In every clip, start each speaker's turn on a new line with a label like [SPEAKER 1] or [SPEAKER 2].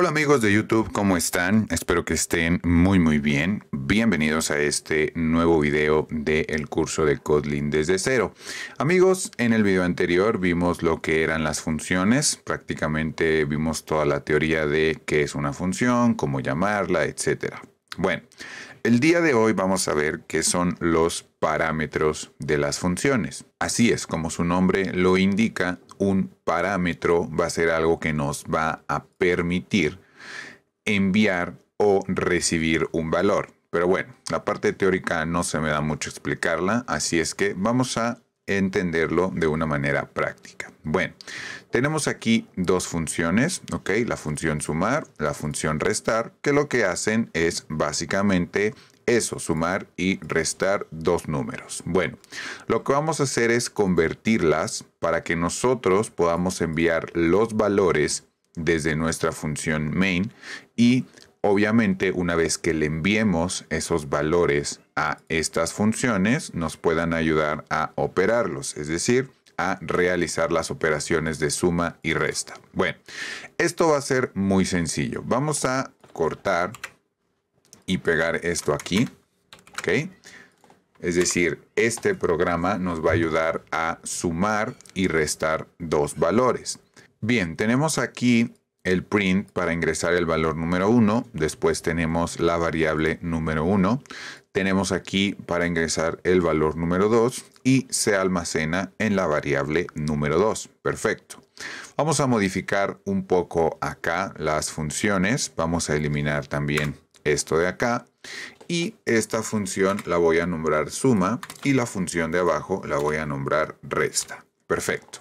[SPEAKER 1] Hola amigos de YouTube, ¿cómo están? Espero que estén muy muy bien. Bienvenidos a este nuevo video del curso de Kotlin desde cero. Amigos, en el video anterior vimos lo que eran las funciones, prácticamente vimos toda la teoría de qué es una función, cómo llamarla, etc. Bueno, el día de hoy vamos a ver qué son los parámetros de las funciones. Así es, como su nombre lo indica, un parámetro va a ser algo que nos va a permitir enviar o recibir un valor. Pero bueno, la parte teórica no se me da mucho explicarla, así es que vamos a entenderlo de una manera práctica. Bueno, tenemos aquí dos funciones, ¿ok? La función sumar, la función restar, que lo que hacen es básicamente eso, sumar y restar dos números. Bueno, lo que vamos a hacer es convertirlas para que nosotros podamos enviar los valores desde nuestra función main y obviamente una vez que le enviemos esos valores a estas funciones nos puedan ayudar a operarlos, es decir, a realizar las operaciones de suma y resta. Bueno, esto va a ser muy sencillo. Vamos a cortar y pegar esto aquí. ¿Ok? Es decir, este programa nos va a ayudar a sumar y restar dos valores. Bien, tenemos aquí el print para ingresar el valor número 1, después tenemos la variable número 1, tenemos aquí para ingresar el valor número 2 y se almacena en la variable número 2. Perfecto. Vamos a modificar un poco acá las funciones, vamos a eliminar también esto de acá. Y esta función la voy a nombrar suma y la función de abajo la voy a nombrar resta. Perfecto.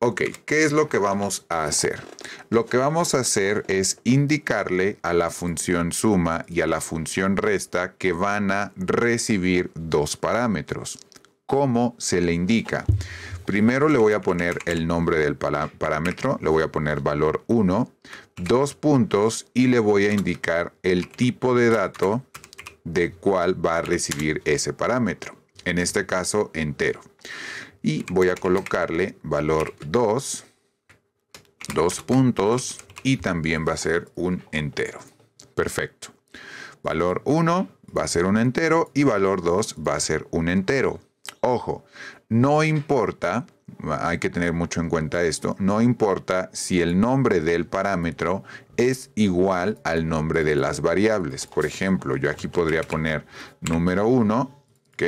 [SPEAKER 1] Ok, ¿qué es lo que vamos a hacer? Lo que vamos a hacer es indicarle a la función suma y a la función resta que van a recibir dos parámetros. ¿Cómo se le indica? Primero le voy a poner el nombre del parámetro, le voy a poner valor 1, dos puntos y le voy a indicar el tipo de dato de cuál va a recibir ese parámetro. En este caso, entero. Y voy a colocarle valor 2, dos puntos y también va a ser un entero. Perfecto. Valor 1 va a ser un entero y valor 2 va a ser un entero. Ojo, no importa, hay que tener mucho en cuenta esto, no importa si el nombre del parámetro es igual al nombre de las variables. Por ejemplo, yo aquí podría poner número 1, ¿ok?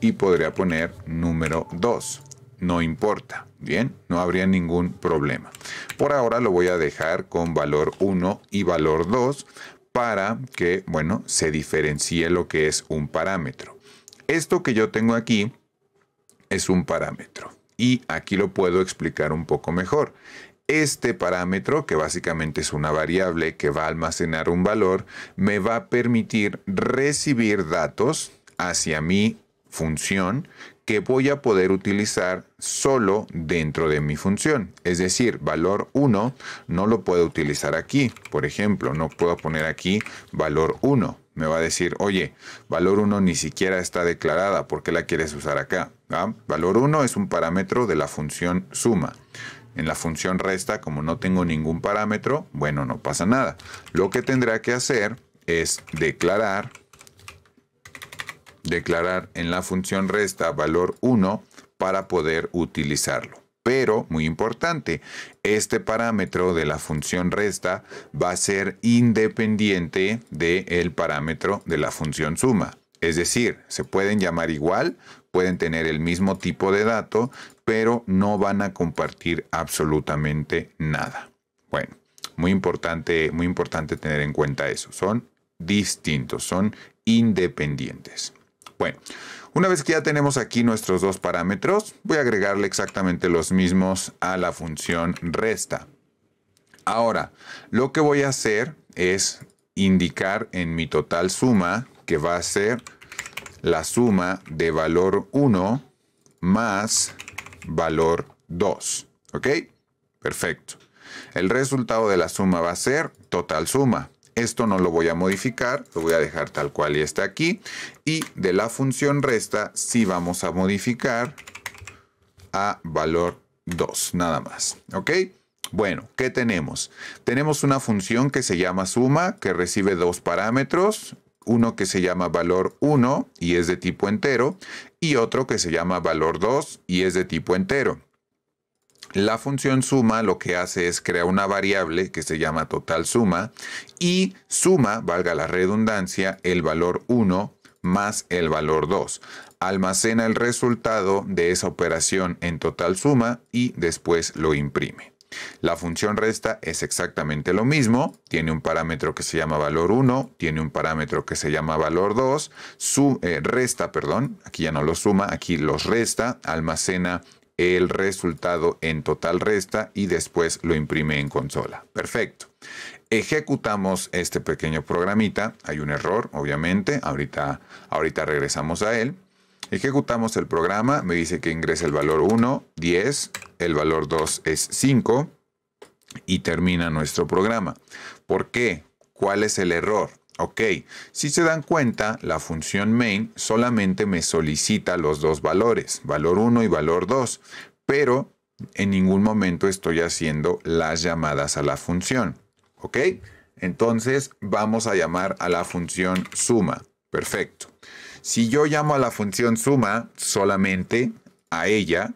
[SPEAKER 1] Y podría poner número 2. No importa, ¿bien? No habría ningún problema. Por ahora lo voy a dejar con valor 1 y valor 2 para que, bueno, se diferencie lo que es un parámetro. Esto que yo tengo aquí es un parámetro. Y aquí lo puedo explicar un poco mejor. Este parámetro, que básicamente es una variable que va a almacenar un valor, me va a permitir recibir datos hacia mi función que voy a poder utilizar solo dentro de mi función. Es decir, valor 1 no lo puedo utilizar aquí. Por ejemplo, no puedo poner aquí valor 1 me va a decir, oye, valor 1 ni siquiera está declarada, ¿por qué la quieres usar acá? Valor 1 es un parámetro de la función suma. En la función resta, como no tengo ningún parámetro, bueno, no pasa nada. Lo que tendrá que hacer es declarar, declarar en la función resta valor 1 para poder utilizarlo. Pero, muy importante, este parámetro de la función resta va a ser independiente del parámetro de la función suma. Es decir, se pueden llamar igual, pueden tener el mismo tipo de dato, pero no van a compartir absolutamente nada. Bueno, muy importante, muy importante tener en cuenta eso. Son distintos, son independientes. Bueno, una vez que ya tenemos aquí nuestros dos parámetros, voy a agregarle exactamente los mismos a la función resta. Ahora, lo que voy a hacer es indicar en mi total suma que va a ser la suma de valor 1 más valor 2. ¿Ok? Perfecto. El resultado de la suma va a ser total suma. Esto no lo voy a modificar, lo voy a dejar tal cual y está aquí. Y de la función resta sí vamos a modificar a valor 2, nada más. ¿Ok? Bueno, ¿qué tenemos? Tenemos una función que se llama suma, que recibe dos parámetros, uno que se llama valor 1 y es de tipo entero, y otro que se llama valor 2 y es de tipo entero. La función suma lo que hace es crear una variable que se llama total suma y suma, valga la redundancia, el valor 1 más el valor 2. Almacena el resultado de esa operación en total suma y después lo imprime. La función resta es exactamente lo mismo, tiene un parámetro que se llama valor 1, tiene un parámetro que se llama valor 2, eh, resta, perdón, aquí ya no lo suma, aquí los resta, almacena el resultado en total resta y después lo imprime en consola. Perfecto. Ejecutamos este pequeño programita. Hay un error, obviamente. Ahorita, ahorita regresamos a él. Ejecutamos el programa. Me dice que ingresa el valor 1, 10. El valor 2 es 5. Y termina nuestro programa. ¿Por qué? ¿Cuál es el error? Ok, si se dan cuenta, la función main solamente me solicita los dos valores, valor 1 y valor 2, pero en ningún momento estoy haciendo las llamadas a la función. ¿Ok? Entonces vamos a llamar a la función suma. Perfecto. Si yo llamo a la función suma solamente a ella,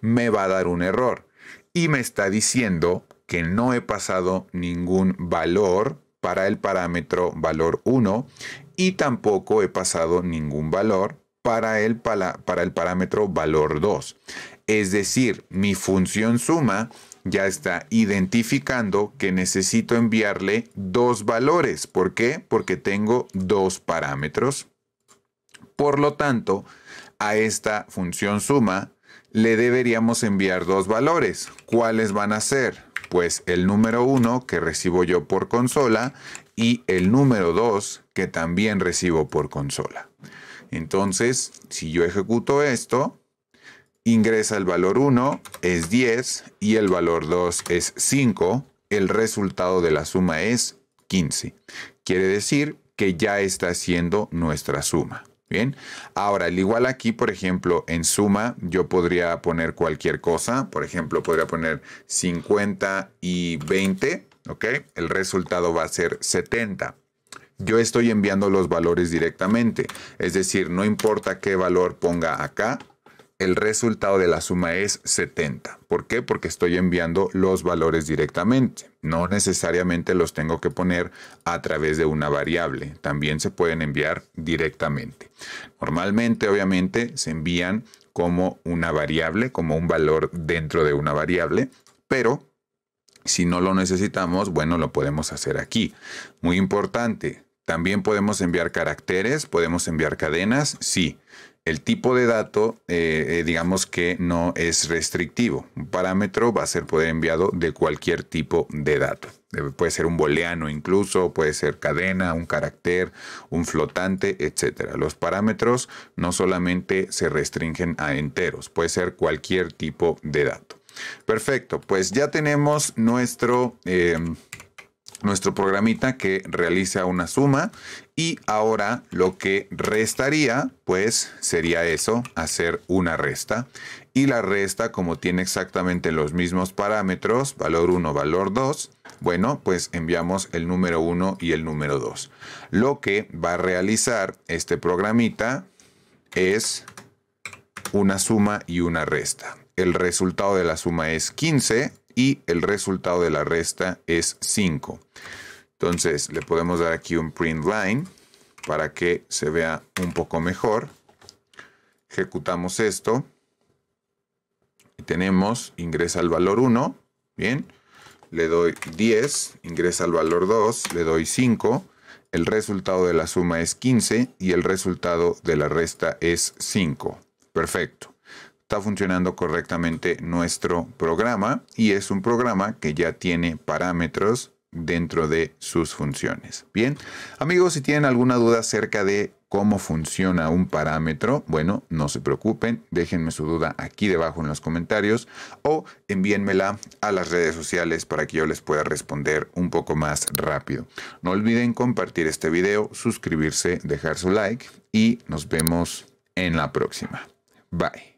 [SPEAKER 1] me va a dar un error y me está diciendo que no he pasado ningún valor para el parámetro valor 1 y tampoco he pasado ningún valor para el, para, el parámetro valor 2. Es decir, mi función suma ya está identificando que necesito enviarle dos valores. ¿Por qué? Porque tengo dos parámetros. Por lo tanto, a esta función suma le deberíamos enviar dos valores. ¿Cuáles van a ser? Pues el número 1 que recibo yo por consola y el número 2 que también recibo por consola. Entonces, si yo ejecuto esto, ingresa el valor 1, es 10, y el valor 2 es 5, el resultado de la suma es 15. Quiere decir que ya está haciendo nuestra suma. Bien, ahora el igual aquí, por ejemplo, en suma, yo podría poner cualquier cosa. Por ejemplo, podría poner 50 y 20, ¿ok? El resultado va a ser 70. Yo estoy enviando los valores directamente, es decir, no importa qué valor ponga acá, el resultado de la suma es 70. ¿Por qué? Porque estoy enviando los valores directamente. No necesariamente los tengo que poner a través de una variable. También se pueden enviar directamente. Normalmente, obviamente, se envían como una variable, como un valor dentro de una variable, pero si no lo necesitamos, bueno, lo podemos hacer aquí. Muy importante, también podemos enviar caracteres, podemos enviar cadenas, sí. El tipo de dato, eh, eh, digamos que no es restrictivo. Un parámetro va a ser poder enviado de cualquier tipo de dato. Eh, puede ser un booleano incluso, puede ser cadena, un carácter, un flotante, etc. Los parámetros no solamente se restringen a enteros, puede ser cualquier tipo de dato. Perfecto, pues ya tenemos nuestro nuestro programita que realiza una suma y ahora lo que restaría pues sería eso, hacer una resta y la resta como tiene exactamente los mismos parámetros, valor 1, valor 2, bueno pues enviamos el número 1 y el número 2. Lo que va a realizar este programita es una suma y una resta. El resultado de la suma es 15 y el resultado de la resta es 5. Entonces le podemos dar aquí un print line para que se vea un poco mejor. Ejecutamos esto. Y tenemos, ingresa el valor 1, bien, le doy 10, ingresa el valor 2, le doy 5, el resultado de la suma es 15 y el resultado de la resta es 5. Perfecto está funcionando correctamente nuestro programa y es un programa que ya tiene parámetros dentro de sus funciones. Bien, amigos, si tienen alguna duda acerca de cómo funciona un parámetro, bueno, no se preocupen, déjenme su duda aquí debajo en los comentarios o envíenmela a las redes sociales para que yo les pueda responder un poco más rápido. No olviden compartir este video, suscribirse, dejar su like y nos vemos en la próxima. Bye.